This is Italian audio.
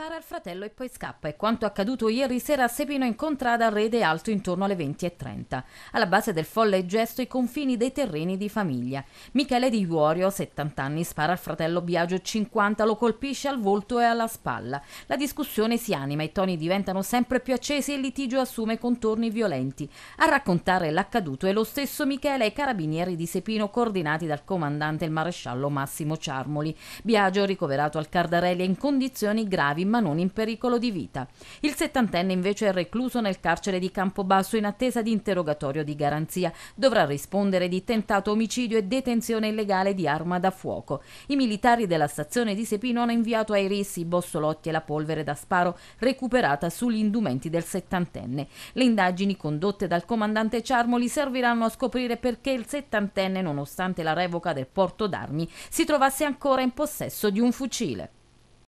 Spara al fratello e poi scappa. È quanto accaduto ieri sera a Sepino in contrada a Rede Alto intorno alle 20.30. Alla base del folle gesto i confini dei terreni di famiglia. Michele Di Iuorio, 70 anni, spara al fratello Biagio, 50, lo colpisce al volto e alla spalla. La discussione si anima, i toni diventano sempre più accesi e il litigio assume contorni violenti. A raccontare l'accaduto è lo stesso Michele e i carabinieri di Sepino coordinati dal comandante il maresciallo Massimo Ciarmoli. Biagio ricoverato al Cardarelli in condizioni gravi ma non in pericolo di vita. Il settantenne invece è recluso nel carcere di Campobasso in attesa di interrogatorio di garanzia. Dovrà rispondere di tentato omicidio e detenzione illegale di arma da fuoco. I militari della stazione di Sepino hanno inviato ai rissi i bossolotti e la polvere da sparo recuperata sugli indumenti del settantenne. Le indagini condotte dal comandante Ciarmoli serviranno a scoprire perché il settantenne, nonostante la revoca del porto d'armi, si trovasse ancora in possesso di un fucile.